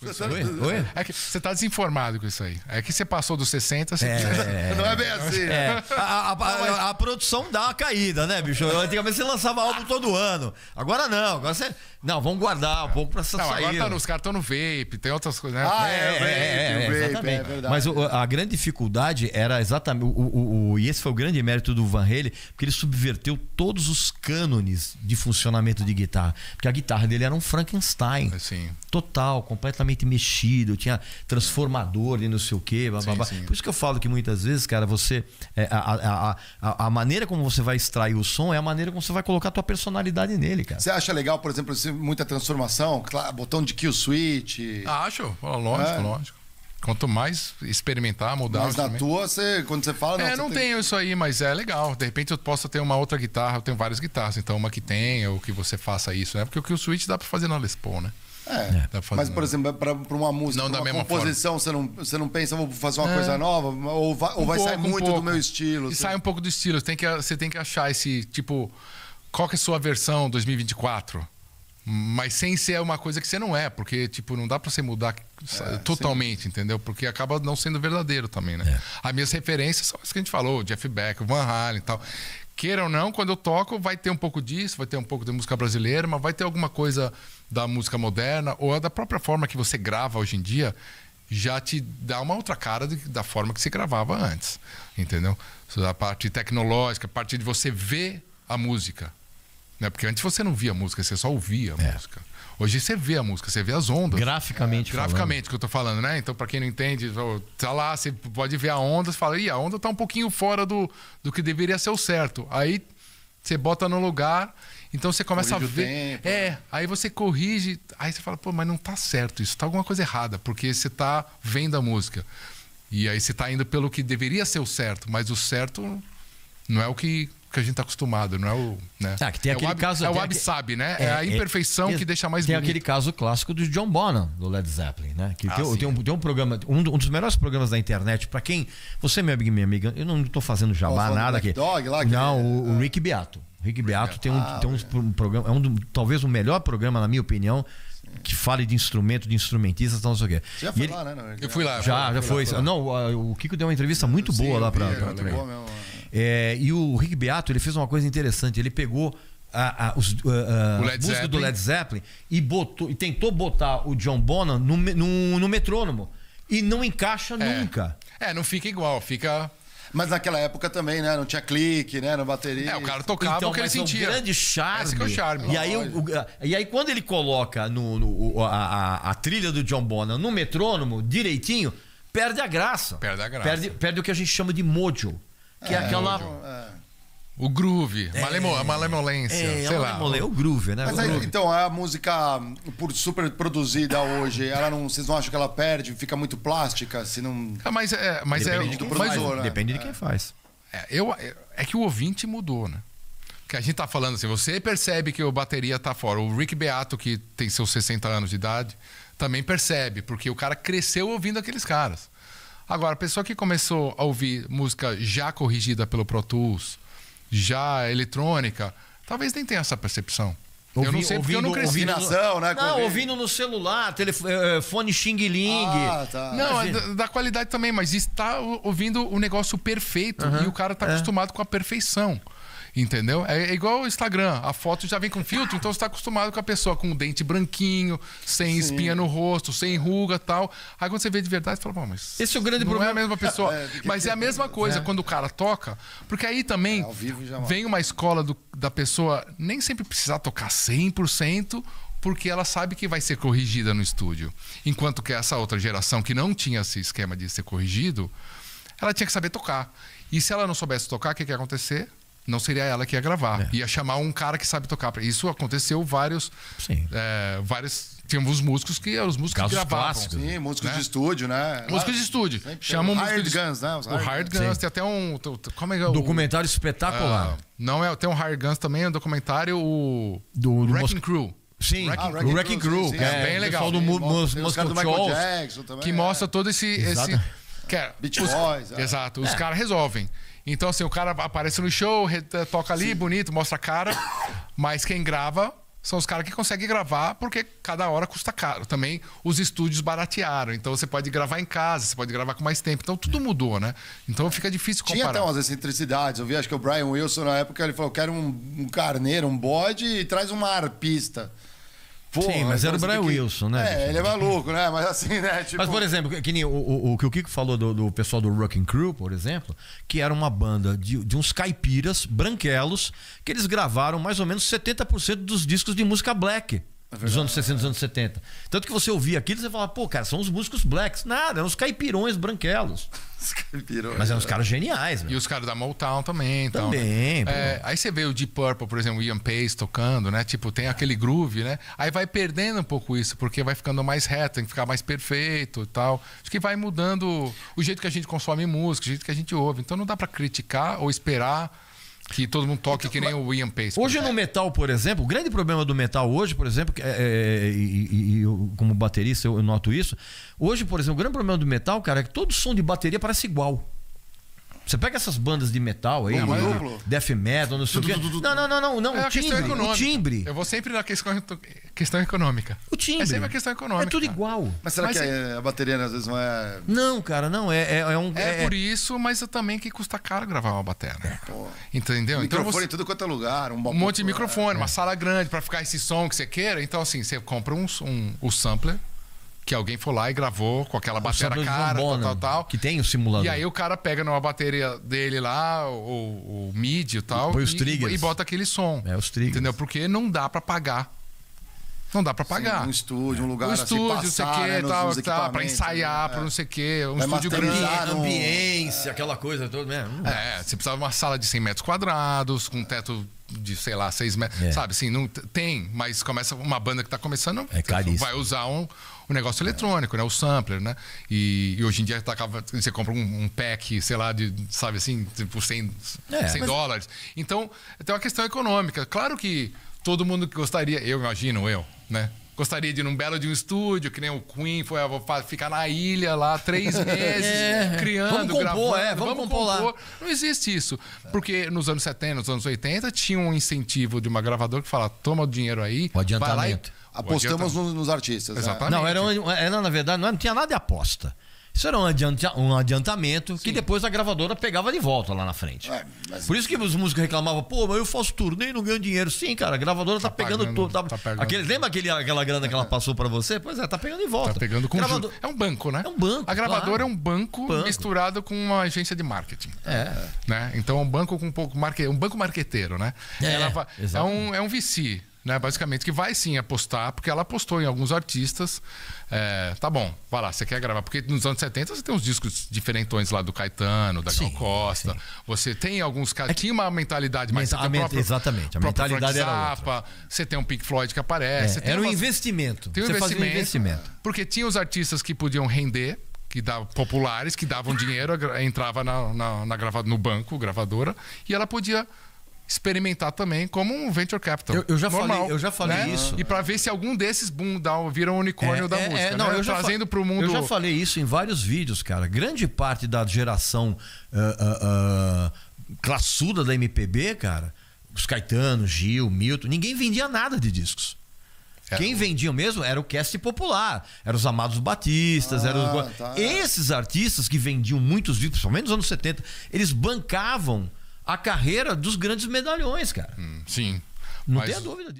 Oi? Oi? É que você tá desinformado com isso aí. É que você passou dos 60, você... É, não é bem assim. É. A, a, a, a, produção dá uma caída, né, bicho? Antigamente você lançava álbum todo ano. Agora não. Agora você. Não, vamos guardar um pouco pra essa não, saída. Agora tá, os caras estão no vape, tem outras coisas. Né? Ah, é, é, é, é também. É Mas o, a grande dificuldade era exatamente. O, o, o, e esse foi o grande mérito do Van Halen, porque ele subverteu todos os cânones de funcionamento de guitarra. Porque a guitarra dele era um Frankenstein. É, Total, completamente mexido, tinha transformador de não sei o quê. Blá, sim, blá. Sim. Por isso que eu falo que muitas vezes, cara, você. É, a, a, a, a maneira como você vai extrair o som é a maneira como você vai colocar a tua personalidade nele, cara. Você acha legal, por exemplo, muita transformação? Botão de kill switch? Ah, acho, lógico, é. lógico. Quanto mais experimentar, mudar. Mas na também. tua, você, quando você fala. É, não, é, não tem... tenho isso aí, mas é legal. De repente eu posso ter uma outra guitarra, eu tenho várias guitarras, então uma que tenha, ou que você faça isso, né? Porque o que o Switch dá para fazer na Les Paul, né? É. Mas, por exemplo, é para uma música, não pra uma composição, forma. você não, você não pensa, vou fazer uma é. coisa nova? Ou vai, ou um vai pouco, sair muito um do meu estilo? E assim. sai um pouco do estilo. Você tem, que, você tem que achar esse, tipo, qual que é a sua versão 2024? Mas sem ser uma coisa que você não é, porque tipo, não dá para você mudar é, eh, totalmente, sim. entendeu? Porque acaba não sendo verdadeiro também, né? É. As minhas referências são as que a gente falou, Jeff Beck, Van Halen e tal. Queira ou não, quando eu toco, vai ter um pouco disso, vai ter um pouco de música brasileira, mas vai ter alguma coisa da música moderna ou da própria forma que você grava hoje em dia já te dá uma outra cara de, da forma que se gravava antes, entendeu? A parte tecnológica, a parte de você ver a música, né? Porque antes você não via música, você só ouvia a é. música. Hoje você vê a música, você vê as ondas. Graficamente. É, graficamente falando. que eu tô falando, né? Então, para quem não entende, tá lá, você pode ver a onda, você fala, ih, a onda tá um pouquinho fora do, do que deveria ser o certo. Aí você bota no lugar, então você começa Corrige a ver. É, né? aí você corrige, aí você fala, pô, mas não tá certo isso, tá alguma coisa errada, porque você tá vendo a música. E aí você tá indo pelo que deveria ser o certo, mas o certo não é o que que a gente está acostumado, não é o. Né? Ah, que tem é aquele o ab, caso. É o Absab, né? É, é a é, imperfeição é, que deixa mais Tem bonito. aquele caso clássico do John Bonham, do Led Zeppelin, né? Que ah, tem, tem, um, tem, um, programa, um, um, dos melhores programas da internet, para quem. Você, meu amigo e minha amiga, eu não estou fazendo jabá, nada aqui. Dog, lá, não, é- o, o ah. Rick Beato. Rick Beato tem um, ah, tem um programa, é um do, talvez o melhor programa, na minha opinião, que fale de instrumento, de instrumentistas, tal, não sei o quê. Você já foi ele... lá, né? Eu fui lá. Já, já foi. Lá, não, o Kiko deu uma entrevista muito Sim, boa lá para. É, e o Rick Beato ele fez uma coisa interessante. Ele pegou a, a, os, a, uh, a uh, música Zeppelin. do Led Zeppelin e botou e tentou botar o John Bonham no, no, no metrônomo e não encaixa é. nunca. É, não fica igual, fica mas naquela época também, né? Não tinha clique, né? Não bateria. É, o cara tocava então, o que ele sentia. É um grande charme. Esse que é o charme. E aí, o, e aí quando ele coloca no, no a, a, a, trilha do John Bonham no metrônomo, direitinho, perde a graça. Perde a graça. Perde, perde o que a gente chama de mojo. Que é, é aquela é. O groove, é. malemo, a malemolência, é, sei lá. O... É o groove, né? Mas aí, groove. então, a música por super produzida hoje, ela não, vocês não acham que ela perde, fica muito plástica, se não... Ah, é, mas é... Mas depende é, do produtor, né? Depende de quem é. faz. É, eu, é, é que o ouvinte mudou, né? que a gente tá falando assim, você percebe que o bateria tá fora. O Rick Beato, que tem seus 60 anos de idade, também percebe, porque o cara cresceu ouvindo aqueles caras. Agora, a pessoa que começou a ouvir música já corrigida pelo Pro Tools, já eletrônica, talvez nem tenha essa percepção. Ouvi, eu não sei porque ouvindo, eu não cresci. né? Não, ouvindo, no celular, telefone eh, eh, Xing Ling. Ah, tá. Não, é da, da, qualidade também, mas está ouvindo o negócio perfeito uhum, e o cara está é. acostumado com a perfeição. Entendeu? É igual o Instagram. A foto já vem com filtro, então você está acostumado com a pessoa com o dente branquinho, sem Sim. espinha no rosto, sem ruga tal. Aí quando você vê de verdade, você fala, Pô, mas. Esse é o grande não é problema. Não é a mesma pessoa. É, mas é a mesma coisa é. quando o cara toca, porque aí também é, vem uma escola do, da pessoa nem sempre precisar tocar 100% porque ela sabe que vai ser corrigida no estúdio. Enquanto que essa outra geração que não tinha esse esquema de ser corrigido, ela tinha que saber tocar. E se ela não soubesse tocar, o que, que ia acontecer? não seria ela que ia gravar. É. Ia chamar um cara que sabe tocar. Isso aconteceu vários. Sim. É, vários tínhamos músicos que eram os músicos Casos que gravavam. Clássicos, Sim, né? músicos de né? estúdio, né? Músicos de estúdio. Chamam hard de... Guns, né? Os o hard Guns, tem até um. Como é que é o... Documentário espetacular. Uh, não é, tem um hard Guns também, é um documentário o... do, do Wrecking Mos... Crew. Sim, ah, o Wrecking Crew, sim, é sim. é, é bem legal. O do Michael Jackson também. Que né? mostra todo esse. esse é Beach Boys. É. Exato, os caras resolvem. Então, assim, o cara aparece no show, toca ali, Sim. bonito, mostra a cara. Mas quem grava são os caras que conseguem gravar, porque cada hora custa caro. Também os estúdios baratearam. Então você pode gravar em casa, você pode gravar com mais tempo. Então tudo mudou, né? Então fica difícil comparar. Tinha até umas excentricidades. Eu vi, acho que o Brian Wilson, na época, ele falou, quero um, um carneiro, um bode e traz uma arpista. Sim, mas era o Brian que... Wilson, né? É, ele é maluco, né? Mas assim, né? Tipo... Mas, por exemplo, que nem o, o, o que o Kiko falou do, do pessoal do Rocking Crew, por exemplo, que era uma banda de, de uns caipiras branquelos que eles gravaram mais ou menos 70% dos discos de música black. É dos anos 60, dos anos 70. Tanto que você ouvia aquilo e você falava, pô, cara, são os músicos blacks. Nada, eram os caipirões branquelos. os caipirões. Mas eram os caras geniais, né? E os caras da Motown também. Então, né? também. Né? É, aí você vê o Deep Purple, por exemplo, o Ian Pace tocando, né? Tipo, tem aquele groove, né? Aí vai perdendo um pouco isso, porque vai ficando mais reto, tem que ficar mais perfeito e tal. Acho que vai mudando o jeito que a gente consome música, o jeito que a gente ouve. Então não dá para criticar ou esperar que todo mundo toque então, que nem o William Pace. Hoje no metal, por exemplo, o grande problema do metal hoje, por exemplo, é, é, é e, e eu, como baterista eu, eu noto isso. Hoje, por exemplo, o grande problema do metal, cara, é que todo som de bateria parece igual. Você pega essas bandas de metal aí, Duplo. death metal, não sei o quê. Não, não, não, não, não. É timbre, o timbre. Eu vou sempre na questão, questão econômica. O timbre. É sempre a questão econômica. É tudo igual. Mas será mas que é... a bateria né, às vezes não é. Não, cara, não. É, é, é um. É, é- por isso, mas é também que custa caro gravar uma bateria. Né? É. Entendeu? então, você... em tudo quanto é lugar, um, um monte de microfone, uma sala grande para ficar esse som que você queira. Então, assim, você compra um, um, um sampler que alguém foi lá e gravou com aquela bateria cara, tal, tal, tal. Que tem o simulador. E aí o cara pega numa bateria dele lá, o, o MIDI e tal. E, e, e bota aquele som. É, os triggers. Entendeu? Porque não dá para pagar não dá para pagar. Sim, um estúdio, um é. lugar um assim, estúdio, assim, passar, sei né, que, tá né, tal, tal, para ensaiar, né? para não sei o quê. Um Vai estúdio grande. Um... Ambiência, aquela coisa toda mesmo. Hum. É, você precisava de uma sala de 100 metros quadrados, com teto de, sei lá, 6 metros. É. Sabe, assim, não, tem, mas começa uma banda que está começando é vai usar um, um negócio eletrônico, é. né? O sampler, né? E, e hoje em dia tá, você compra um, um, pack, sei lá, de, sabe assim, por 100, 100 dólares. Então, tem uma questão econômica. Claro que todo mundo que gostaria, eu imagino, eu, né? Gostaria de ir num belo de um estúdio, que nem o Queen, foi ah, ficar na ilha lá três meses, é, criando, vamos compor, gravando. É, vamos, vamos compor. lá. Não existe isso. Porque nos anos 70, nos anos 80, tinha um incentivo de uma gravadora que fala: toma o dinheiro aí, o adiantamento. vai lá e... Apostamos nos, nos, artistas. É. Exatamente. Né? Não, era, era, na verdade, não, não tinha nada de aposta. Isso era um, adianta, um adiantamento Sim. que depois a gravadora pegava de volta lá na frente. É, mas... Por isso que os músicos reclamavam, pô, mas eu faço turnê e não ganho dinheiro. Sim, cara, a gravadora tá, tá pegando tudo. Tá... Tá Aquele, lembra aquele, aquela grana que ela é. passou para você? Pois é, tá pegando de volta. Tá pegando com Gravador... É um banco, né? É um banco. A gravadora claro. é um banco, banco, misturado com uma agência de marketing. É. Né? Então é um banco com um pouco marque... um banco marqueteiro, né? É, ela... é, um, é um VC né? Basicamente, que vai sim apostar, porque ela apostou em alguns artistas. É, tá bom, vai lá, você quer gravar. Porque nos anos 70 você tem uns discos diferentões lá do Caetano, da sim, Gal Costa. Sim. Você tem alguns casos. É tinha uma mentalidade mais. Menta, a exatamente, a mentalidade era. Zappa, você tem um Pink Floyd que aparece. É, era um umas, investimento. Tem um você investimento, um investimento. Porque tinha os artistas que podiam render que dava, populares que davam dinheiro, entrava na, na, na gravado, no banco, gravadora, e ela podia experimentar também como um venture capital. Eu, eu já normal, falei, eu já falei né? isso. E para ver se algum desses boom down viram um unicórnio é, da é, música, é, né? não, né? eu trazendo para o mundo. Eu já falei isso em vários vídeos, cara. Grande parte da geração uh, uh, uh, classuda da MPB, cara, os Caetano, Gil, Milton, ninguém vendia nada de discos. É Quem vendia mesmo era o cast popular, eram os Amados Batistas, ah, eram os... tá. esses artistas que vendiam muitos vídeos, menos nos anos 70, eles bancavam a carreira dos grandes medalhões, cara. Hum, sim. Não mas... tenha dúvida disso.